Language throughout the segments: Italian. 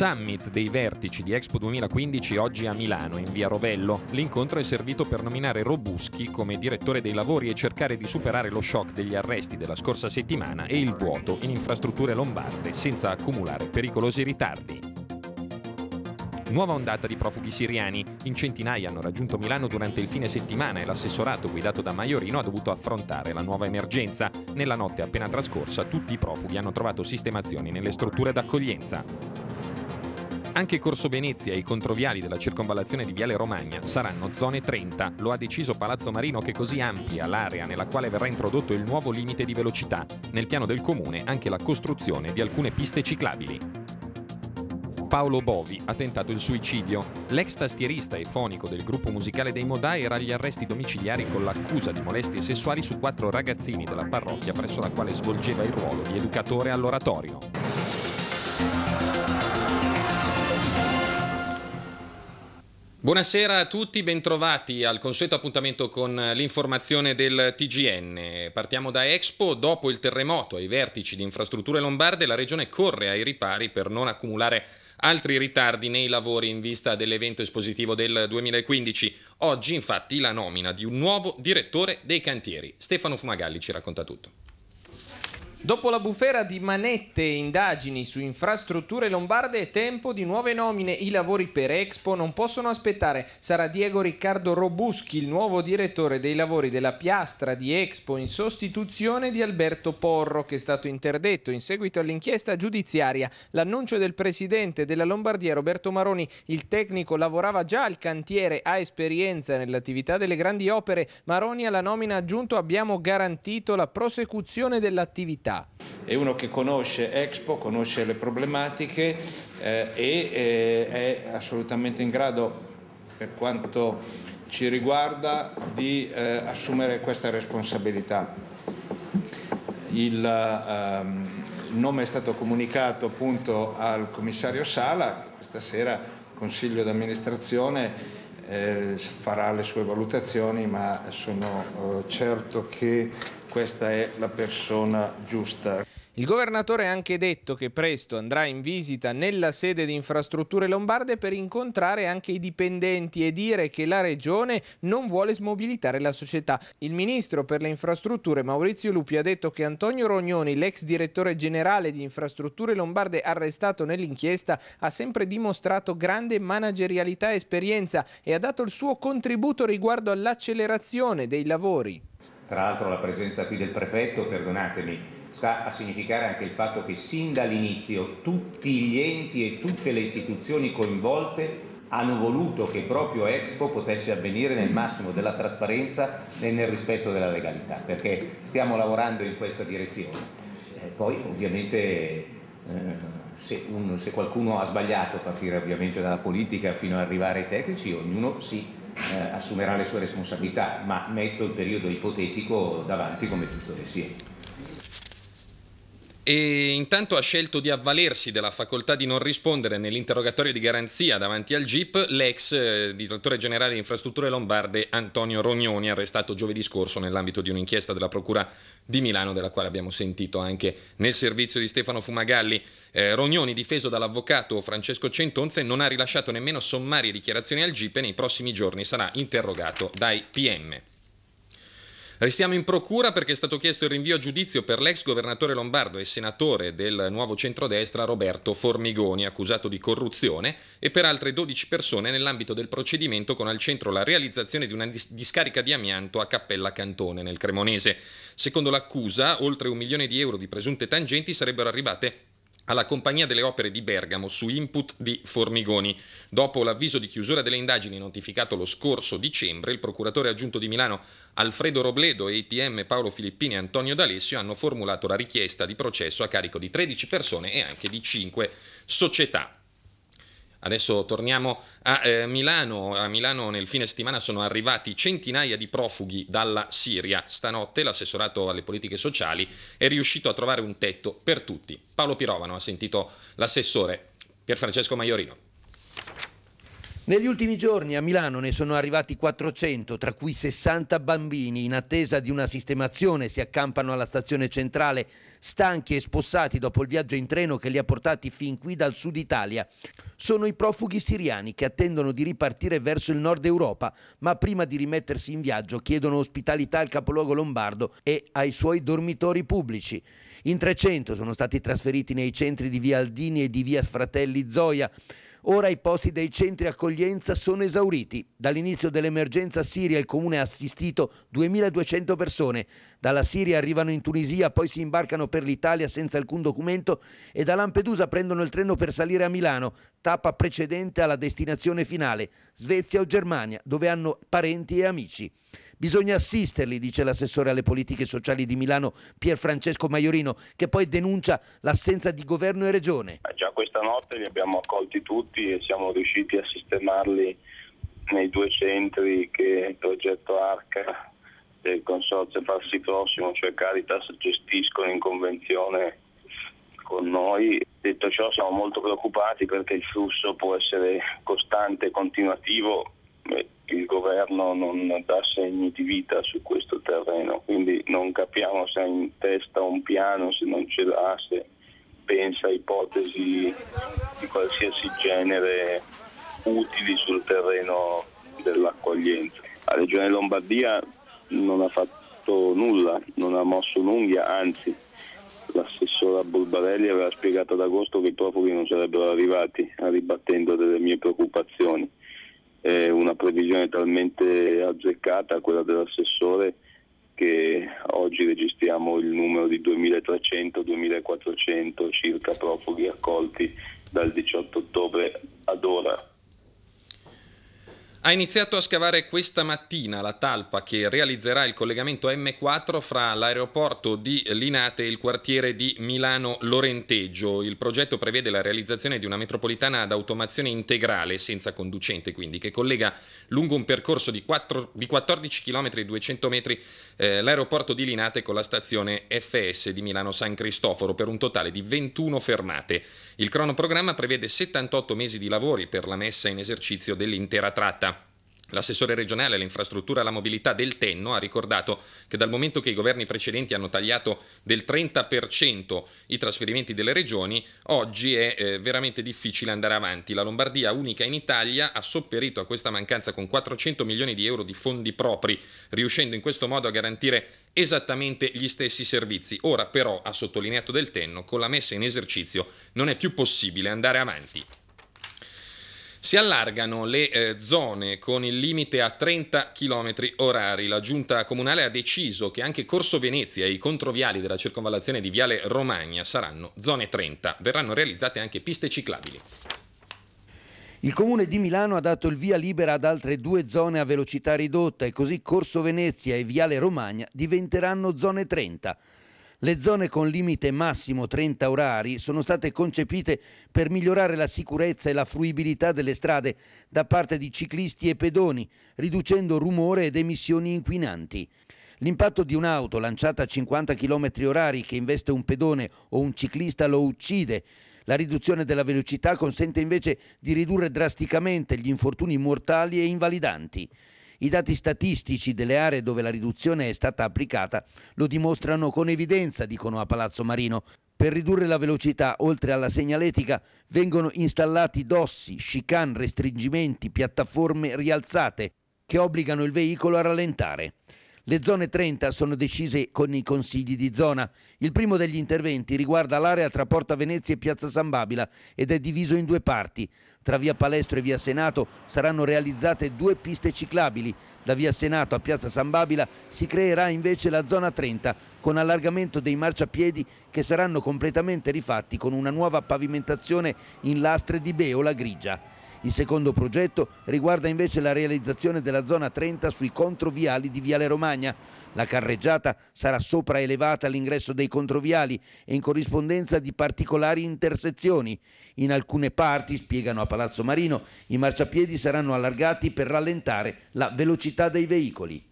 summit dei vertici di Expo 2015 oggi a Milano, in via Rovello. L'incontro è servito per nominare Robuschi come direttore dei lavori e cercare di superare lo shock degli arresti della scorsa settimana e il vuoto in infrastrutture lombarde senza accumulare pericolosi ritardi. Nuova ondata di profughi siriani. In centinaia hanno raggiunto Milano durante il fine settimana e l'assessorato guidato da Maiorino ha dovuto affrontare la nuova emergenza. Nella notte appena trascorsa tutti i profughi hanno trovato sistemazioni nelle strutture d'accoglienza. Anche Corso Venezia e i controviali della circonvallazione di Viale Romagna saranno zone 30. Lo ha deciso Palazzo Marino che così amplia l'area nella quale verrà introdotto il nuovo limite di velocità. Nel piano del comune anche la costruzione di alcune piste ciclabili. Paolo Bovi ha tentato il suicidio. L'ex tastierista e fonico del gruppo musicale dei Modà era agli arresti domiciliari con l'accusa di molestie sessuali su quattro ragazzini della parrocchia presso la quale svolgeva il ruolo di educatore all'oratorio. Buonasera a tutti, bentrovati al consueto appuntamento con l'informazione del TGN. Partiamo da Expo, dopo il terremoto ai vertici di infrastrutture lombarde la regione corre ai ripari per non accumulare altri ritardi nei lavori in vista dell'evento espositivo del 2015. Oggi infatti la nomina di un nuovo direttore dei cantieri. Stefano Fumagalli ci racconta tutto. Dopo la bufera di manette e indagini su infrastrutture lombarde è tempo di nuove nomine. I lavori per Expo non possono aspettare. Sarà Diego Riccardo Robuschi il nuovo direttore dei lavori della piastra di Expo in sostituzione di Alberto Porro che è stato interdetto in seguito all'inchiesta giudiziaria. L'annuncio del presidente della Lombardia Roberto Maroni, il tecnico lavorava già al cantiere, ha esperienza nell'attività delle grandi opere. Maroni alla nomina aggiunto abbiamo garantito la prosecuzione dell'attività città. È uno che conosce Expo, conosce le problematiche eh, e eh, è assolutamente in grado, per quanto ci riguarda, di eh, assumere questa responsabilità. Il, ehm, nome è stato comunicato appunto al commissario Sala, questa sera il consiglio d'amministrazione eh, farà le sue valutazioni, ma sono eh, certo che questa è la persona giusta. Il governatore ha anche detto che presto andrà in visita nella sede di infrastrutture lombarde per incontrare anche i dipendenti e dire che la regione non vuole smobilitare la società. Il ministro per le infrastrutture Maurizio Lupi ha detto che Antonio Rognoni, l'ex direttore generale di infrastrutture lombarde arrestato nell'inchiesta, ha sempre dimostrato grande managerialità e esperienza e ha dato il suo contributo riguardo all'accelerazione dei lavori tra l'altro la presenza qui del prefetto, perdonatemi, sta a significare anche il fatto che sin dall'inizio tutti gli enti e tutte le istituzioni coinvolte hanno voluto che proprio Expo potesse avvenire nel massimo della trasparenza e nel rispetto della legalità, perché stiamo lavorando in questa direzione. E poi ovviamente eh, se, un, se qualcuno ha sbagliato, a partire ovviamente dalla politica fino ad arrivare ai tecnici, ognuno si eh, assumerà le sue responsabilità, ma metto il periodo ipotetico davanti come giusto che sia. E intanto ha scelto di avvalersi della facoltà di non rispondere nell'interrogatorio di garanzia davanti al GIP l'ex eh, direttore generale di infrastrutture lombarde Antonio Rognoni, arrestato giovedì scorso nell'ambito di un'inchiesta della Procura di Milano, della quale abbiamo sentito anche nel servizio di Stefano Fumagalli. Eh, Rognoni, difeso dall'avvocato Francesco Centonze, non ha rilasciato nemmeno sommarie dichiarazioni al GIP e nei prossimi giorni sarà interrogato dai PM. Restiamo in procura perché è stato chiesto il rinvio a giudizio per l'ex governatore lombardo e senatore del nuovo centrodestra Roberto Formigoni, accusato di corruzione, e per altre 12 persone nell'ambito del procedimento con al centro la realizzazione di una discarica di amianto a Cappella Cantone nel Cremonese. Secondo l'accusa, oltre un milione di euro di presunte tangenti sarebbero arrivate alla Compagnia delle Opere di Bergamo su input di Formigoni. Dopo l'avviso di chiusura delle indagini notificato lo scorso dicembre, il procuratore aggiunto di Milano Alfredo Robledo e i PM Paolo Filippini e Antonio D'Alessio hanno formulato la richiesta di processo a carico di 13 persone e anche di 5 società. Adesso torniamo a eh, Milano. A Milano nel fine settimana sono arrivati centinaia di profughi dalla Siria. Stanotte l'assessorato alle politiche sociali è riuscito a trovare un tetto per tutti. Paolo Pirovano ha sentito l'assessore Pierfrancesco Maiorino. Negli ultimi giorni a Milano ne sono arrivati 400, tra cui 60 bambini in attesa di una sistemazione, si accampano alla stazione centrale, stanchi e spossati dopo il viaggio in treno che li ha portati fin qui dal sud Italia. Sono i profughi siriani che attendono di ripartire verso il nord Europa, ma prima di rimettersi in viaggio chiedono ospitalità al capoluogo lombardo e ai suoi dormitori pubblici. In 300 sono stati trasferiti nei centri di Via Aldini e di Via Fratelli Zoia. Ora i posti dei centri accoglienza sono esauriti. Dall'inizio dell'emergenza Siria il comune ha assistito 2.200 persone. Dalla Siria arrivano in Tunisia, poi si imbarcano per l'Italia senza alcun documento e da Lampedusa prendono il treno per salire a Milano, tappa precedente alla destinazione finale, Svezia o Germania, dove hanno parenti e amici. Bisogna assisterli, dice l'assessore alle politiche sociali di Milano Pierfrancesco Maiorino, che poi denuncia l'assenza di governo e regione. Eh, già questa notte li abbiamo accolti tutti e siamo riusciti a sistemarli nei due centri che il progetto ARCA del Consorzio Farsi Prossimo, cioè Caritas, gestiscono in convenzione con noi. Detto ciò siamo molto preoccupati perché il flusso può essere costante, continuativo il governo non dà segni di vita su questo terreno, quindi non capiamo se ha in testa un piano, se non ce l'ha, se pensa a ipotesi di qualsiasi genere utili sul terreno dell'accoglienza. La Regione Lombardia non ha fatto nulla, non ha mosso un'unghia, anzi l'assessora Bulbarelli aveva spiegato ad agosto che i profughi non sarebbero arrivati, ribattendo delle mie preoccupazioni eh, una previsione talmente azzeccata, quella dell'assessore, che oggi registriamo il numero di 2.300-2.400 circa profughi accolti dal 18 ottobre ad ora ha iniziato a scavare questa mattina la talpa che realizzerà il collegamento M4 fra l'aeroporto di Linate e il quartiere di Milano Lorenteggio. Il progetto prevede la realizzazione di una metropolitana ad automazione integrale, senza conducente quindi, che collega lungo un percorso di, 4, di 14 km e 200 metri eh, l'aeroporto di Linate con la stazione FS di Milano San Cristoforo per un totale di 21 fermate. Il cronoprogramma prevede 78 mesi di lavori per la messa in esercizio dell'intera tratta. L'assessore regionale all'infrastruttura e alla mobilità del Tenno ha ricordato che dal momento che i governi precedenti hanno tagliato del 30% i trasferimenti delle regioni, oggi è eh, veramente difficile andare avanti. La Lombardia, unica in Italia, ha sopperito a questa mancanza con 400 milioni di euro di fondi propri, riuscendo in questo modo a garantire esattamente gli stessi servizi. Ora però, ha sottolineato Del Tenno, con la messa in esercizio non è più possibile andare avanti. Si allargano le eh, zone con il limite a 30 km orari. La giunta comunale ha deciso che anche Corso Venezia e i controviali della circonvallazione di Viale Romagna saranno zone 30. Verranno realizzate anche piste ciclabili. Il comune di Milano ha dato il via libera ad altre due zone a velocità ridotta e così Corso Venezia e Viale Romagna diventeranno zone 30. Le zone con limite massimo 30 orari sono state concepite per migliorare la sicurezza e la fruibilità delle strade da parte di ciclisti e pedoni, riducendo rumore ed emissioni inquinanti. L'impatto di un'auto lanciata a 50 km orari che investe un pedone o un ciclista lo uccide. La riduzione della velocità consente invece di ridurre drasticamente gli infortuni mortali e invalidanti. I dati statistici delle aree dove la riduzione è stata applicata lo dimostrano con evidenza, dicono a Palazzo Marino. Per ridurre la velocità, oltre alla segnaletica, vengono installati dossi, chicane, restringimenti, piattaforme rialzate che obbligano il veicolo a rallentare. Le zone 30 sono decise con i consigli di zona. Il primo degli interventi riguarda l'area tra Porta Venezia e Piazza San Babila ed è diviso in due parti. Tra via Palestro e via Senato saranno realizzate due piste ciclabili. Da via Senato a Piazza San Babila si creerà invece la zona 30 con allargamento dei marciapiedi che saranno completamente rifatti con una nuova pavimentazione in lastre di beola grigia. Il secondo progetto riguarda invece la realizzazione della zona 30 sui controviali di Viale Romagna. La carreggiata sarà sopraelevata all'ingresso dei controviali e in corrispondenza di particolari intersezioni. In alcune parti, spiegano a Palazzo Marino, i marciapiedi saranno allargati per rallentare la velocità dei veicoli.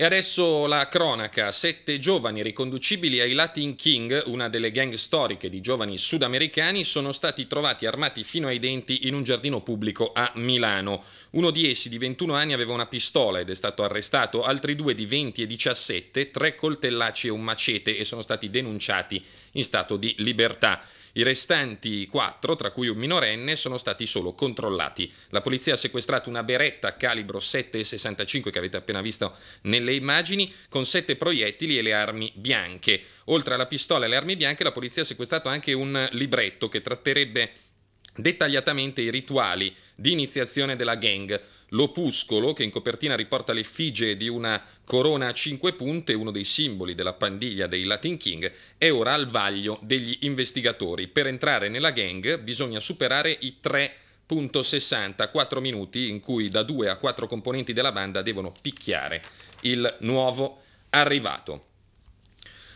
E adesso la cronaca. Sette giovani riconducibili ai Latin King, una delle gang storiche di giovani sudamericani, sono stati trovati armati fino ai denti in un giardino pubblico a Milano. Uno di essi di 21 anni aveva una pistola ed è stato arrestato, altri due di 20 e 17, tre coltellacci e un macete e sono stati denunciati in stato di libertà. I restanti quattro, tra cui un minorenne, sono stati solo controllati. La polizia ha sequestrato una beretta calibro 7,65 che avete appena visto nelle immagini, con sette proiettili e le armi bianche. Oltre alla pistola e alle armi bianche, la polizia ha sequestrato anche un libretto che tratterebbe dettagliatamente i rituali di iniziazione della gang, l'opuscolo che in copertina riporta l'effigie di una corona a cinque punte, uno dei simboli della pandiglia dei Latin King, è ora al vaglio degli investigatori. Per entrare nella gang bisogna superare i 3.60, 4 minuti in cui da due a quattro componenti della banda devono picchiare il nuovo arrivato.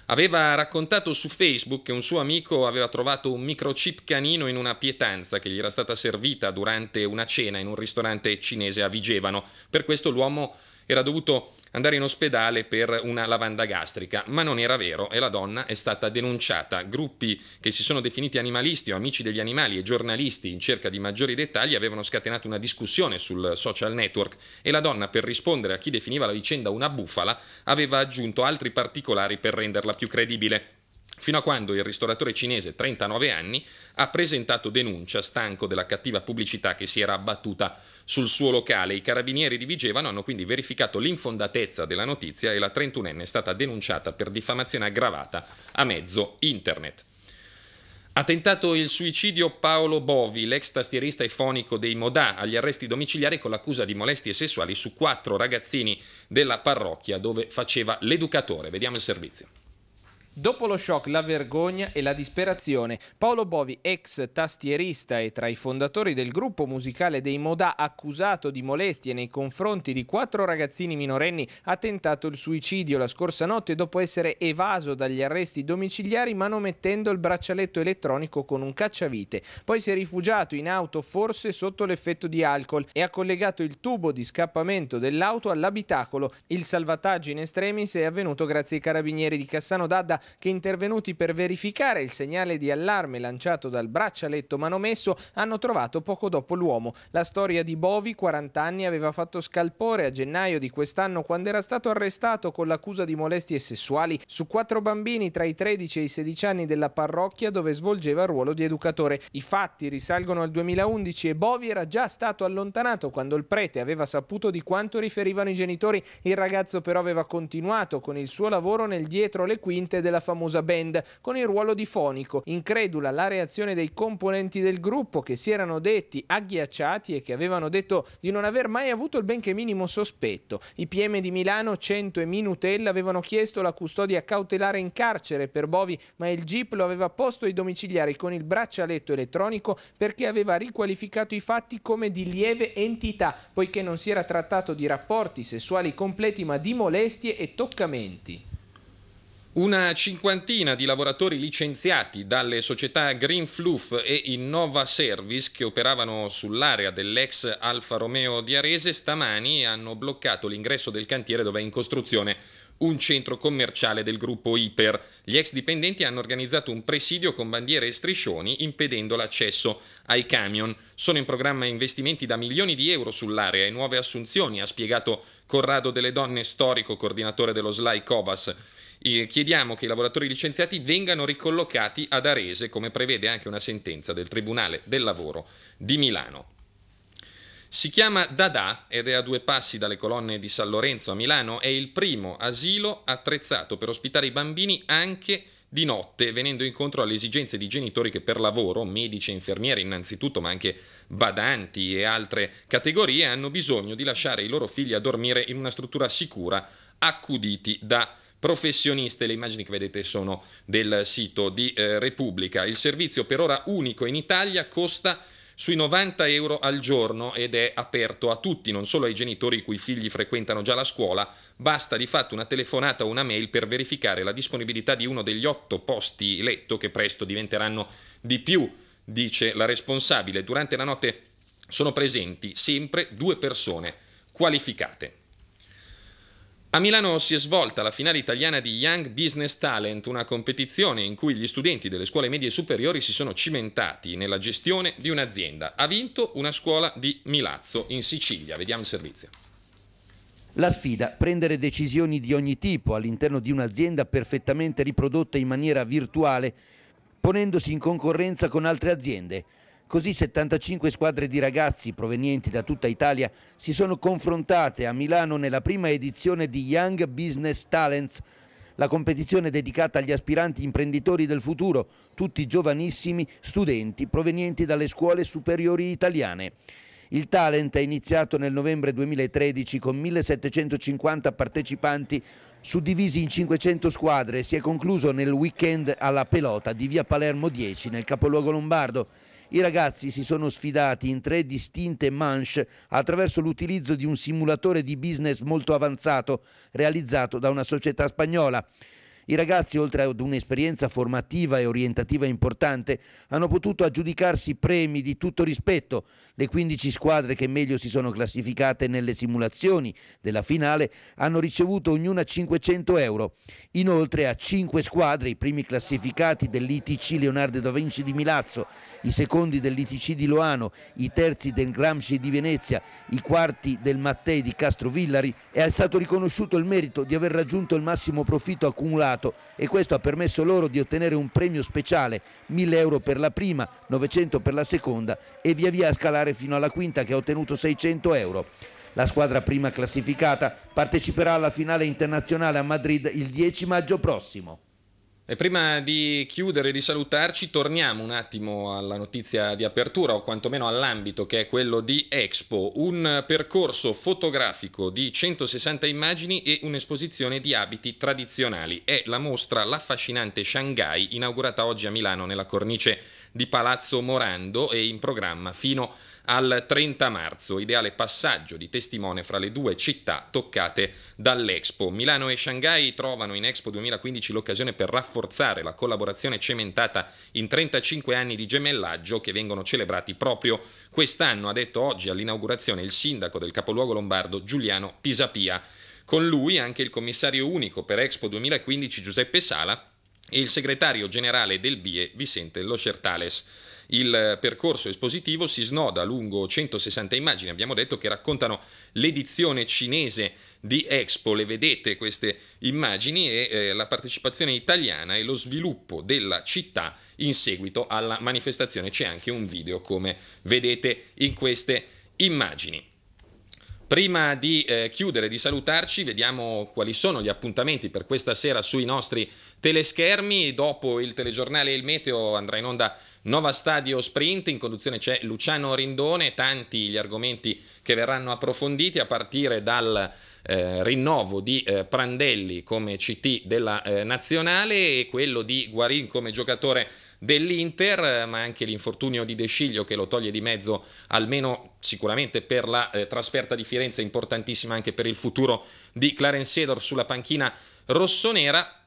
Aveva raccontato su Facebook che un suo amico aveva trovato un microchip canino in una pietanza che gli era stata servita durante una cena in un ristorante cinese a Vigevano. Per questo l'uomo era dovuto andare in ospedale per una lavanda gastrica, ma non era vero e la donna è stata denunciata. Gruppi che si sono definiti animalisti o amici degli animali e giornalisti in cerca di maggiori dettagli avevano scatenato una discussione sul social network e la donna per rispondere a chi definiva la vicenda una bufala aveva aggiunto altri particolari per renderla più credibile fino a quando il ristoratore cinese, 39 anni, ha presentato denuncia stanco della cattiva pubblicità che si era abbattuta sul suo locale. I carabinieri di Vigevano hanno quindi verificato l'infondatezza della notizia e la 31enne è stata denunciata per diffamazione aggravata a mezzo internet. Ha tentato il suicidio Paolo Bovi, l'ex tastierista e fonico dei Modà, agli arresti domiciliari con l'accusa di molestie sessuali su quattro ragazzini della parrocchia dove faceva l'educatore. Vediamo il servizio. Dopo lo shock, la vergogna e la disperazione, Paolo Bovi, ex tastierista e tra i fondatori del gruppo musicale dei Modà, accusato di molestie nei confronti di quattro ragazzini minorenni, ha tentato il suicidio la scorsa notte dopo essere evaso dagli arresti domiciliari manomettendo il braccialetto elettronico con un cacciavite. Poi si è rifugiato in auto, forse sotto l'effetto di alcol, e ha collegato il tubo di scappamento dell'auto all'abitacolo. Il salvataggio in estremis è avvenuto grazie ai carabinieri di Cassano d'Adda che intervenuti per verificare il segnale di allarme lanciato dal braccialetto manomesso hanno trovato poco dopo l'uomo. La storia di Bovi, 40 anni, aveva fatto scalpore a gennaio di quest'anno quando era stato arrestato con l'accusa di molestie sessuali su quattro bambini tra i 13 e i 16 anni della parrocchia dove svolgeva il ruolo di educatore. I fatti risalgono al 2011 e Bovi era già stato allontanato quando il prete aveva saputo di quanto riferivano i genitori. Il ragazzo però aveva continuato con il suo lavoro nel dietro le quinte della della famosa band, con il ruolo di fonico. Incredula la reazione dei componenti del gruppo che si erano detti agghiacciati e che avevano detto di non aver mai avuto il benché minimo sospetto. I PM di Milano, Cento e Minutella avevano chiesto la custodia cautelare in carcere per Bovi, ma il GIP lo aveva posto ai domiciliari con il braccialetto elettronico perché aveva riqualificato i fatti come di lieve entità, poiché non si era trattato di rapporti sessuali completi ma di molestie e toccamenti. Una cinquantina di lavoratori licenziati dalle società Green Fluff e Innova Service che operavano sull'area dell'ex Alfa Romeo di Arese stamani hanno bloccato l'ingresso del cantiere dove è in costruzione un centro commerciale del gruppo Iper. Gli ex dipendenti hanno organizzato un presidio con bandiere e striscioni impedendo l'accesso ai camion. Sono in programma investimenti da milioni di euro sull'area e nuove assunzioni, ha spiegato Corrado delle Donne, storico coordinatore dello SLAI Cobas chiediamo che i lavoratori licenziati vengano ricollocati ad Arese, come prevede anche una sentenza del Tribunale del Lavoro di Milano. Si chiama Dada ed è a due passi dalle colonne di San Lorenzo a Milano, è il primo asilo attrezzato per ospitare i bambini anche di notte, venendo incontro alle esigenze di genitori che per lavoro, medici e infermieri innanzitutto, ma anche badanti e altre categorie, hanno bisogno di lasciare i loro figli a dormire in una struttura sicura, accuditi da professioniste. Le immagini che vedete sono del sito di eh, Repubblica. Il servizio per ora unico in Italia costa sui 90 euro al giorno ed è aperto a tutti, non solo ai genitori i cui figli frequentano già la scuola, basta di fatto una telefonata o una mail per verificare la disponibilità di uno degli otto posti letto che presto diventeranno di più, dice la responsabile. Durante la notte sono presenti sempre due persone qualificate. A Milano si è svolta la finale italiana di Young Business Talent, una competizione in cui gli studenti delle scuole medie superiori si sono cimentati nella gestione di un'azienda. Ha vinto una scuola di Milazzo in Sicilia. Vediamo il servizio. La sfida, prendere decisioni di ogni tipo all'interno di un'azienda perfettamente riprodotta in maniera virtuale, ponendosi in concorrenza con altre aziende. Così 75 squadre di ragazzi provenienti da tutta Italia si sono confrontate a Milano nella prima edizione di Young Business Talents, la competizione dedicata agli aspiranti imprenditori del futuro, tutti giovanissimi studenti provenienti dalle scuole superiori italiane. Il talent è iniziato nel novembre 2013 con 1750 partecipanti suddivisi in 500 squadre e si è concluso nel weekend alla pelota di via Palermo 10 nel capoluogo lombardo. I ragazzi si sono sfidati in tre distinte manche attraverso l'utilizzo di un simulatore di business molto avanzato realizzato da una società spagnola. I ragazzi, oltre ad un'esperienza formativa e orientativa importante, hanno potuto aggiudicarsi premi di tutto rispetto. Le 15 squadre che meglio si sono classificate nelle simulazioni della finale hanno ricevuto ognuna 500 euro. Inoltre a 5 squadre, i primi classificati dell'ITC Leonardo da Vinci di Milazzo, i secondi dell'ITC di Loano, i terzi del Gramsci di Venezia, i quarti del Mattei di Castrovillari, è stato riconosciuto il merito di aver raggiunto il massimo profitto accumulato risultato e questo ha permesso loro di ottenere un premio speciale, 1000 euro per la prima, 900 per la seconda e via via a scalare fino alla quinta che ha ottenuto 600 euro. La squadra prima classificata parteciperà alla finale internazionale a Madrid il 10 maggio prossimo. E prima di chiudere e di salutarci, torniamo un attimo alla notizia di apertura, o quantomeno all'ambito che è quello di Expo, un percorso fotografico di 160 immagini e un'esposizione di abiti tradizionali. È la mostra L'affascinante Shanghai, inaugurata oggi a Milano nella cornice di Palazzo Morando e in programma fino al 30 marzo, ideale passaggio di testimone fra le due città toccate dall'Expo. Milano e Shanghai trovano in Expo 2015 l'occasione per rafforzare la collaborazione cementata in 35 anni di gemellaggio che vengono celebrati proprio quest'anno, ha detto oggi all'inaugurazione il sindaco del capoluogo lombardo Giuliano Pisapia. Con lui anche il commissario unico per Expo 2015 Giuseppe Sala e il segretario generale del BIE Vicente Locertales. Il eh, percorso espositivo si snoda lungo 160 immagini, abbiamo detto che raccontano l'edizione cinese di Expo, le vedete queste immagini e eh, la partecipazione italiana e lo sviluppo della città in seguito alla manifestazione. C'è anche un video come vedete in queste immagini. Prima di eh, chiudere, di salutarci, vediamo quali sono gli appuntamenti per questa sera sui nostri teleschermi. Dopo il telegiornale e il meteo andrà in onda nuova Stadio Sprint, in conduzione c'è Luciano Rindone, tanti gli argomenti che verranno approfonditi a partire dal eh, rinnovo di eh, Prandelli come CT della eh, nazionale e quello di Guarin come giocatore dell'Inter, eh, ma anche l'infortunio di De Sciglio che lo toglie di mezzo almeno sicuramente per la eh, trasferta di Firenze, importantissima anche per il futuro di Clarence Sedor sulla panchina rossonera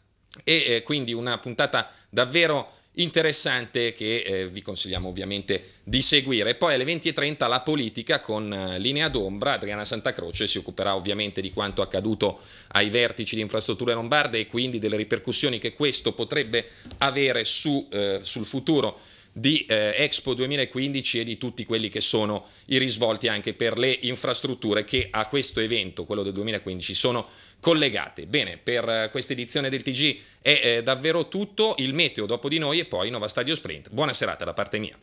e eh, quindi una puntata davvero interessante che eh, vi consigliamo ovviamente di seguire. Poi alle 20.30 la politica con eh, linea d'ombra, Adriana Santacroce si occuperà ovviamente di quanto accaduto ai vertici di infrastrutture lombarde e quindi delle ripercussioni che questo potrebbe avere su, eh, sul futuro di eh, Expo 2015 e di tutti quelli che sono i risvolti anche per le infrastrutture che a questo evento, quello del 2015, sono collegate. Bene, per eh, questa edizione del TG è eh, davvero tutto, il meteo dopo di noi e poi Nova Stadio Sprint. Buona serata da parte mia.